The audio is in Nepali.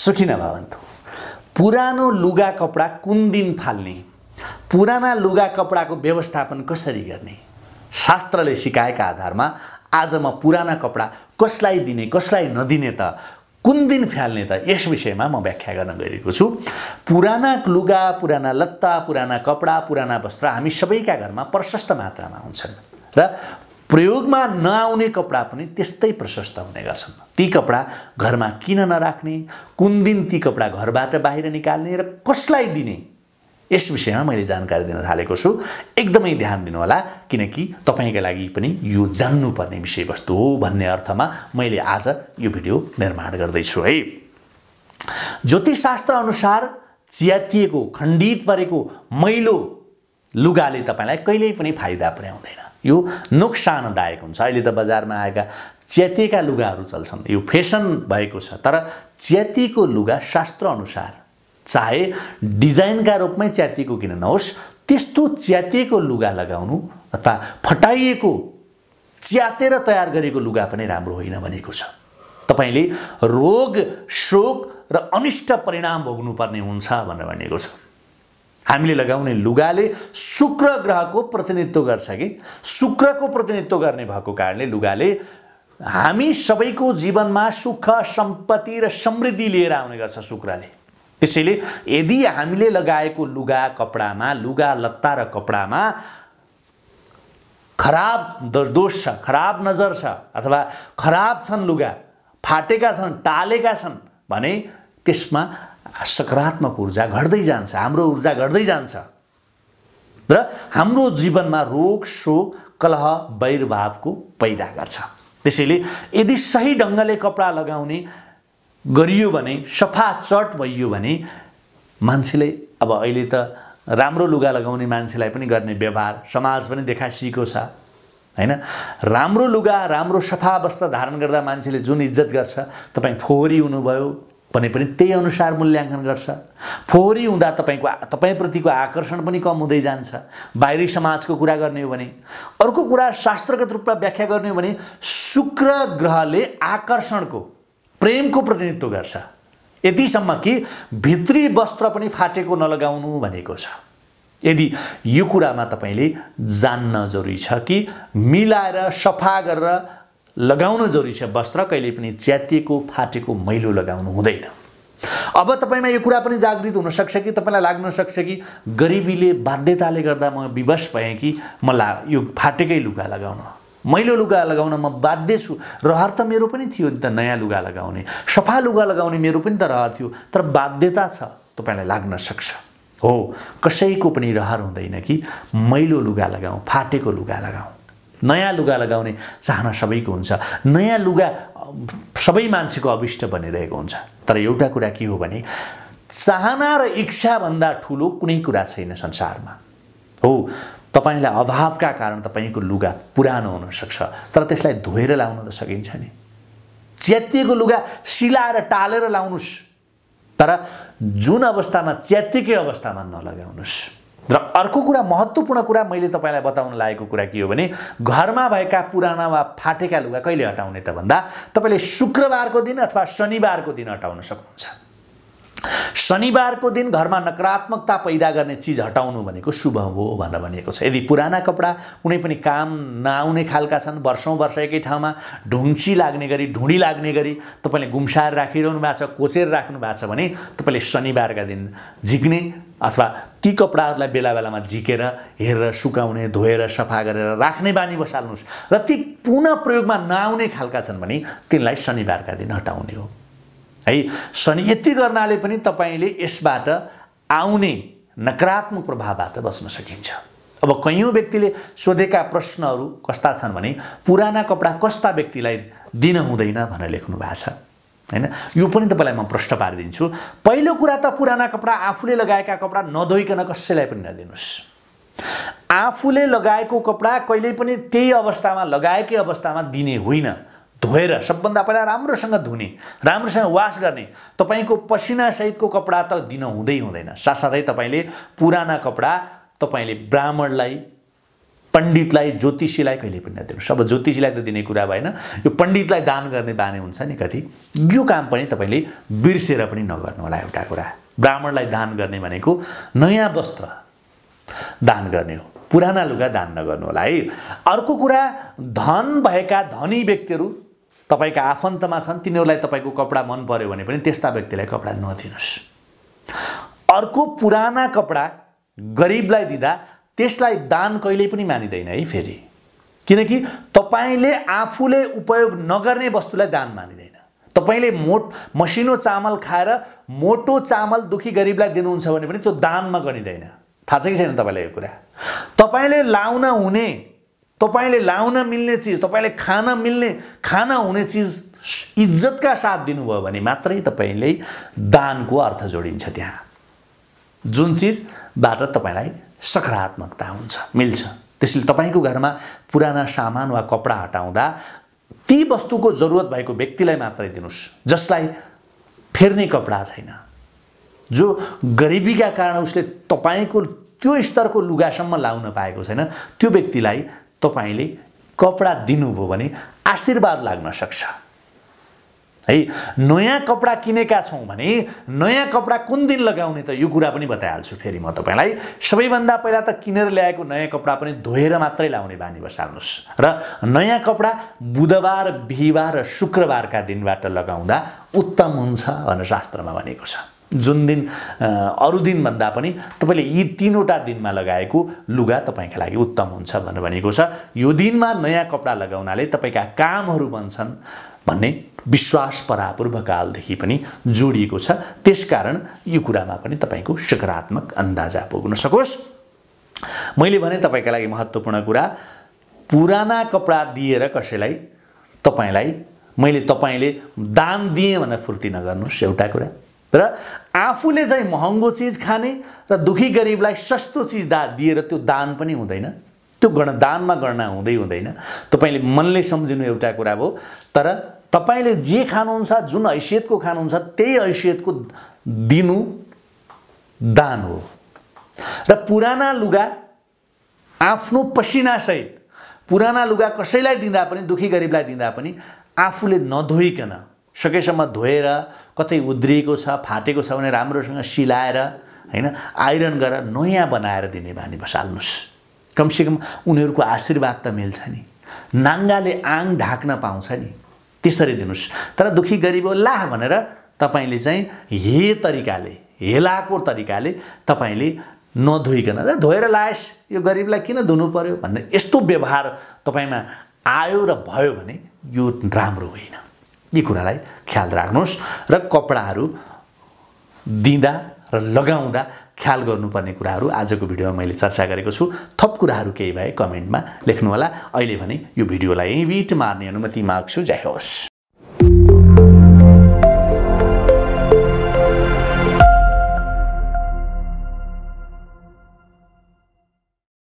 सुखी भवन्तु पुरानो लुगा कपडा कुन दिन फाल्ने पुराना लुगा कपडाको व्यवस्थापन कसरी गर्ने शास्त्रले सिकाएका आधारमा आज म पुराना कपडा कसलाई दिने कसलाई नदिने त कुन दिन फाल्ने त यस विषयमा म व्याख्या गर्न गइरहेको छु पुराना लुगा पुराना लत्ता पुराना कपडा पुराना वस्त्र हामी सबैका घरमा प्रशस्त मात्रामा हुन्छन् र प्रयोगमा नआउने कपडा पनि त्यस्तै प्रशस्त हुने गर्छन् ती कपडा घरमा किन नराख्ने कुन दिन ती कपडा घरबाट बाहिर निकाल्ने र कसलाई दिने यस विषयमा मैले जानकारी दिन थालेको छु एकदमै ध्यान दिनुहोला किनकि तपाईँका लागि पनि यो जान्नुपर्ने विषयवस्तु हो भन्ने अर्थमा मैले आज यो भिडियो निर्माण गर्दैछु है ज्योतिषशास्त्र अनुसार च्यातिएको खण्डित परेको मैलो लुगाले तपाईँलाई कहिल्यै पनि फाइदा पुर्याउँदैन यो नोक्सानदायक हुन्छ अहिले त बजारमा आएका च्यातिएका लुगाहरू चल्छन् यो फेसन भएको छ तर च्यातिएको लुगा शास्त्र अनुसार चाहे डिजाइनका रूपमै च्यातिएको किन नहोस् त्यस्तो च्यातिएको लुगा लगाउनु अथवा फटाइएको च्यातेर तयार गरेको लुगा पनि राम्रो होइन भनेको छ तपाईँले रोग शोक र अनिष्ट परिणाम भोग्नुपर्ने हुन्छ भनेर भनेको छ हामीले लगाउने लुगाले शुक्र ग्रहको प्रतिनिधित्व गर्छ कि शुक्रको प्रतिनिधित्व गर्ने भएको कारणले लुगाले हामी सबैको जीवनमा सुख सम्पत्ति र समृद्धि लिएर आउने गर्छ शुक्रले त्यसैले यदि हामीले लगाएको लुगा कपडामा लुगा लत्ता र कपडामा खराब दोष छ खराब नजर छ अथवा खराब छन् लुगा फाटेका छन् टालेका छन् भने त्यसमा सकारात्मक ऊर्जा घट्दै जान्छ हाम्रो ऊर्जा घट्दै जान्छ र हाम्रो जीवनमा रोग शोक कलह वैरभावको पैदा गर्छ त्यसैले यदि सही ढङ्गले कपडा लगाउने गरियो भने सफा चट भइयो भने मान्छेले अब अहिले त राम्रो लुगा लगाउने मान्छेलाई पनि गर्ने व्यवहार समाज पनि देखासिएको छ होइन राम्रो लुगा राम्रो सफा वस्त्र धारण गर्दा मान्छेले जुन इज्जत गर्छ तपाईँ फोहोरी हुनुभयो भने पनि त्यही अनुसार मूल्याङ्कन गर्छ फोहोरी हुँदा तपाईँको तपाईँप्रतिको आकर्षण पनि कम हुँदै जान्छ बाहिरी समाजको कुरा गर्ने हो भने अर्को कुरा शास्त्रगत रूपमा व्याख्या गर्ने हो भने शुक्र ग्रहले आकर्षणको प्रेमको प्रतिनिधित्व गर्छ यतिसम्म कि भित्री वस्त्र पनि फाटेको नलगाउनु भनेको छ यदि यो कुरामा तपाईँले जान्न जरुरी छ कि मिलाएर सफा गरेर लगाउन जरुरी छ वस्त्र कहिले पनि च्यातिएको फाटेको मैलो लगाउनु हुँदैन अब तपाईँमा यो कुरा पनि जागृत हुनसक्छ कि तपाईँलाई लाग्न सक्छ कि गरिबीले बाध्यताले गर्दा म विवश भएँ कि म ला यो फाटेकै लुगा लगाउन मैलो लुगा लगाउन म बाध्य छु रहर त मेरो पनि थियो नि त नयाँ लुगा लगाउने सफा लुगा लगाउने मेरो पनि त रहर थियो तर बाध्यता छ तपाईँलाई लाग्न सक्छ हो कसैको पनि रहर हुँदैन कि मैलो लुगा लगाउँ फाटेको लुगा लगाउँ नयाँ लुगा लगाउने चाहना सबैको हुन्छ नयाँ लुगा सबै मान्छेको अभिष्ट बनिरहेको हुन्छ तर एउटा कुरा के हो भने चाहना र इच्छाभन्दा ठुलो कुनै कुरा छैन संसारमा हो तपाईँलाई अभावका कारण तपाईँको लुगा पुरानो हुनसक्छ तर त्यसलाई धोएर लाउन त सकिन्छ नि च्यातिएको लुगा सिलाएर टालेर लाउनुहोस् तर जुन अवस्थामा च्यातिएकै अवस्थामा नलगाउनुहोस् र अर्को कुरा महत्त्वपूर्ण कुरा मैले तपाईँलाई बताउन लागेको कुरा के हो भने घरमा भएका पुराना वा फाटेका लुगा कहिले हटाउने त भन्दा तपाईँले शुक्रबारको दिन अथवा शनिबारको दिन हटाउन सक्नुहुन्छ शनिबारको दिन घरमा नकारात्मकता पैदा गर्ने चिज हटाउनु भनेको शुभ हो भनेर भनिएको छ यदि पुराना कपडा कुनै पनि काम नआउने खालका छन् वर्षौँ वर्ष एकै ठाउँमा ढुङ्सी लाग्ने गरी ढुँडी लाग्ने गरी तपाईँले गुम्साएर राखिरहनु भएको छ कोचेर राख्नु भएको छ भने तपाईँले शनिबारका दिन झिक्ने अथवा ती कपडाहरूलाई बेला बेलामा झिकेर हेरेर सुकाउने धोएर सफा गरेर राख्ने बानी बसाल्नुहोस् र ती पुनः प्रयोगमा नआउने खालका छन् भने तिनलाई शनिबारका दिन हटाउने हो है शनि यति गर्नाले पनि तपाईँले यसबाट आउने नकारात्मक प्रभावबाट बस्न सकिन्छ अब कैयौँ व्यक्तिले सोधेका प्रश्नहरू कस्ता छन् भने पुराना कपडा कस्ता व्यक्तिलाई दिन हुँदैन भनेर लेख्नु भएको छ होइन यो पनि तपाईँलाई म प्रश्न पारिदिन्छु पहिलो कुरा त पुराना कपडा आफूले लगाएका कपडा नधोइकन कसैलाई पनि नदिनुहोस् आफूले लगाएको कपडा कहिल्यै पनि त्यही अवस्थामा लगाएकै अवस्थामा दिने होइन धोएर सबभन्दा पहिला राम्रोसँग धुने राम्रोसँग वास गर्ने तपाईँको पसिनासहितको कपडा त दिन हुँदै हुँदैन साथसाथै तपाईँले पुराना कपडा तपाईँले ब्राह्मणलाई पण्डितलाई ज्योतिषीलाई कहिले पनि नदिनुहोस् अब ज्योतिषीलाई त दिने कुरा भएन यो पण्डितलाई दान गर्ने बानी हुन्छ नि कति यो काम पनि तपाईँले बिर्सेर पनि नगर्नु होला एउटा कुरा ब्राह्मणलाई दान गर्ने भनेको नयाँ वस्त्र दान गर्ने हो पुराना लुगा दान नगर्नु होला है अर्को कुरा धन भएका धनी व्यक्तिहरू तपाईँका आफन्तमा छन् तिनीहरूलाई तपाईँको कपडा मन पऱ्यो भने पनि त्यस्ता व्यक्तिलाई कपडा नदिनुहोस् अर्को पुराना कपडा गरिबलाई दिँदा त्यसलाई दान कहिल्यै पनि मानिँदैन है फेरि किनकि तपाईँले आफूले उपयोग नगर्ने वस्तुलाई दान मानिँदैन तपाईँले मोट मसिनो चामल खाएर मोटो चामल दुखी गरिबलाई दिनुहुन्छ भने पनि त्यो दानमा गनिँदैन थाहा छ कि छैन तपाईँलाई यो कुरा तपाईँले लाउन हुने तपाईँले लाउन मिल्ने चिज तपाईँले खान मिल्ने खान हुने चिज इज्जतका साथ दिनुभयो भने मात्रै तपाईँले दानको अर्थ जोडिन्छ त्यहाँ जुन चिजबाट तपाईँलाई सकारात्मकता हुन्छ मिल्छ त्यसैले तपाईँको घरमा पुराना सामान वा कपडा हटाउँदा ती वस्तुको जरुरत भएको व्यक्तिलाई मात्रै दिनुहोस् जसलाई फेर्ने कपडा छैन जो गरिबीका कारण उसले तपाईँको त्यो स्तरको लुगासम्म लाउन पाएको छैन त्यो व्यक्तिलाई तपाईँले कपडा दिनुभयो भने आशीर्वाद लाग्न सक्छ है नयाँ कपडा किनेका छौँ भने नयाँ कपडा कुन दिन लगाउने त यो कुरा पनि बताइहाल्छु फेरि म तपाईँलाई सबैभन्दा पहिला त किनेर ल्याएको नयाँ कपडा पनि धोएर मात्रै लाउने बानी बसाल्नुहोस् र नयाँ कपडा बुधबार बिहिबार र शुक्रबारका दिनबाट लगाउँदा उत्तम हुन्छ भनेर शास्त्रमा भनेको छ जुन दिन अरू दिनभन्दा पनि तपाईँले यी तिनवटा दिनमा लगाएको लुगा तपाईँका लागि उत्तम हुन्छ भनेर भनेको छ यो दिनमा नयाँ कपडा लगाउनाले तपाईँका कामहरू बन्छन् भन्ने विश्वास परापूर्व कालदेखि पनि जोडिएको छ त्यसकारण यो कुरामा पनि तपाईँको सकारात्मक अन्दाजा पुग्न सकोस् मैले भने तपाईँका लागि महत्त्वपूर्ण कुरा पुराना कपडा दिएर कसैलाई तपाईँलाई मैले तपाईँले दान दिएँ भनेर फुर्ति नगर्नुहोस् एउटा कुरा र आफूले चाहिँ महँगो चिज खाने र दुखी गरिबलाई सस्तो चिज दा दिएर त्यो दान पनि हुँदैन त्यो गण दानमा गणना हुँदै हुँदैन तपाईँले मनले सम्झिनु एउटा कुरा भयो तर तपाईँले जे खानुहुन्छ जुन हैसियतको खानुहुन्छ त्यही हैसियतको दिनु दान हो र पुराना लुगा आफ्नो पसिनासहित पुराना लुगा कसैलाई दिँदा पनि दुखी गरिबलाई दिँदा पनि आफूले नधोइकन सकेसम्म धोएर कतै उद्रिएको छ फाटेको छ भने राम्रोसँग सिलाएर होइन आइरन गरेर नयाँ बनाएर दिने बानी बसाल्नुहोस् कमसेकम उनीहरूको आशीर्वाद त मिल्छ नि नाङ्गाले आङ ढाक्न पाउँछ नि त्यसरी दिनुहोस् तर दुःखी गरिब ला भनेर तपाईँले चाहिँ हे तरिकाले हेलाको तरिकाले तपाईँले नधोइकन धोएर लाएस यो गरिबलाई किन धुनु पऱ्यो भन्ने यस्तो व्यवहार तपाईँमा आयो र भयो भने यो राम्रो होइन यी कुरालाई ख्याल राख्नुहोस् र कपडाहरू दिँदा र लगाउँदा ख्याल गर्नुपर्ने कुराहरू आजको भिडियोमा मैले चर्चा गरेको छु थप कुराहरू केही भए कमेन्टमा लेख्नुहोला अहिले भने यो भिडियोलाई यहीँ बिट मार्ने अनुमति माग्छु जय होस्